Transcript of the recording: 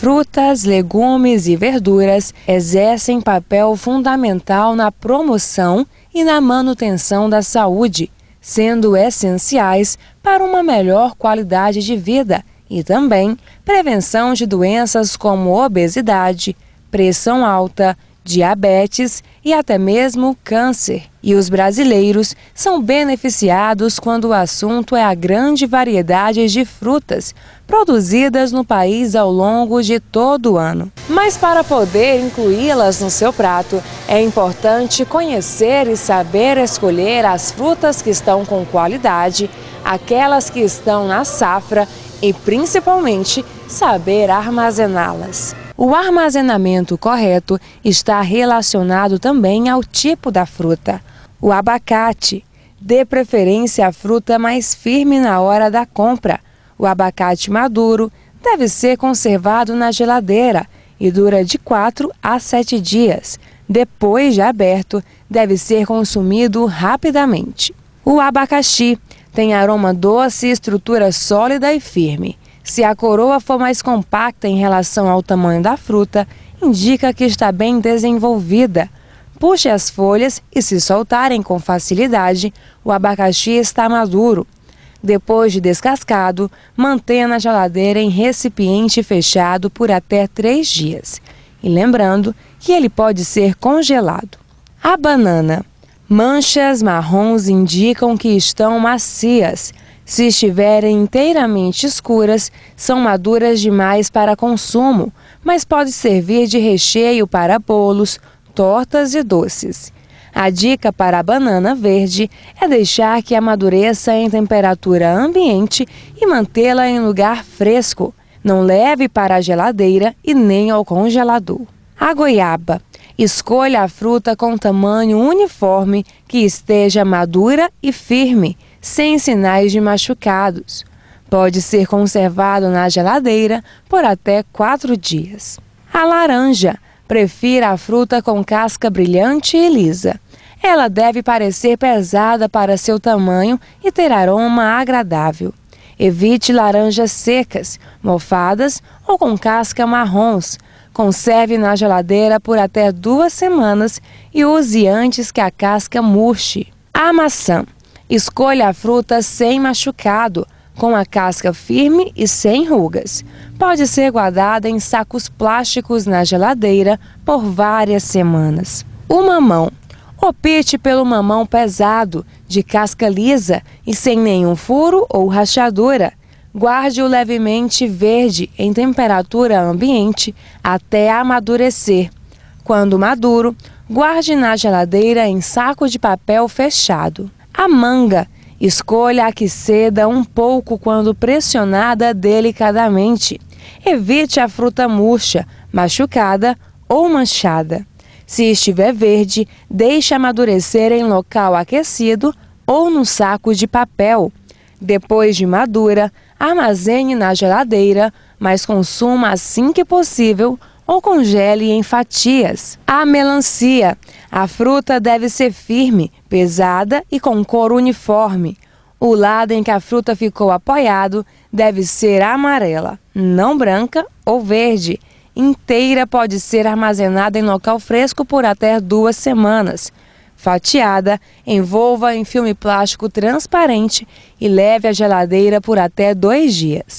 frutas, legumes e verduras exercem papel fundamental na promoção e na manutenção da saúde, sendo essenciais para uma melhor qualidade de vida e também prevenção de doenças como obesidade, pressão alta, diabetes e até mesmo câncer. E os brasileiros são beneficiados quando o assunto é a grande variedade de frutas produzidas no país ao longo de todo o ano. Mas para poder incluí-las no seu prato, é importante conhecer e saber escolher as frutas que estão com qualidade, aquelas que estão na safra e principalmente saber armazená-las. O armazenamento correto está relacionado também ao tipo da fruta. O abacate. Dê preferência à fruta mais firme na hora da compra. O abacate maduro deve ser conservado na geladeira e dura de 4 a 7 dias. Depois de aberto, deve ser consumido rapidamente. O abacaxi tem aroma doce, e estrutura sólida e firme. Se a coroa for mais compacta em relação ao tamanho da fruta, indica que está bem desenvolvida. Puxe as folhas e, se soltarem com facilidade, o abacaxi está maduro. Depois de descascado, mantenha na geladeira em recipiente fechado por até três dias. E lembrando que ele pode ser congelado. A banana. Manchas marrons indicam que estão macias. Se estiverem inteiramente escuras, são maduras demais para consumo, mas pode servir de recheio para bolos, tortas e doces. A dica para a banana verde é deixar que amadureça em temperatura ambiente e mantê-la em lugar fresco. Não leve para a geladeira e nem ao congelador. A goiaba. Escolha a fruta com tamanho uniforme que esteja madura e firme sem sinais de machucados. Pode ser conservado na geladeira por até quatro dias. A laranja. Prefira a fruta com casca brilhante e lisa. Ela deve parecer pesada para seu tamanho e ter aroma agradável. Evite laranjas secas, mofadas ou com casca marrons. Conserve na geladeira por até duas semanas e use antes que a casca murche. A maçã. Escolha a fruta sem machucado, com a casca firme e sem rugas. Pode ser guardada em sacos plásticos na geladeira por várias semanas. O mamão. Opte pelo mamão pesado, de casca lisa e sem nenhum furo ou rachadura. Guarde-o levemente verde em temperatura ambiente até amadurecer. Quando maduro, guarde na geladeira em saco de papel fechado a manga. Escolha a que ceda um pouco quando pressionada delicadamente. Evite a fruta murcha, machucada ou manchada. Se estiver verde, deixe amadurecer em local aquecido ou num saco de papel. Depois de madura, armazene na geladeira, mas consuma assim que possível ou congele em fatias. A melancia. A fruta deve ser firme, pesada e com cor uniforme. O lado em que a fruta ficou apoiado deve ser amarela, não branca ou verde. Inteira pode ser armazenada em local fresco por até duas semanas. Fatiada, envolva em filme plástico transparente e leve à geladeira por até dois dias.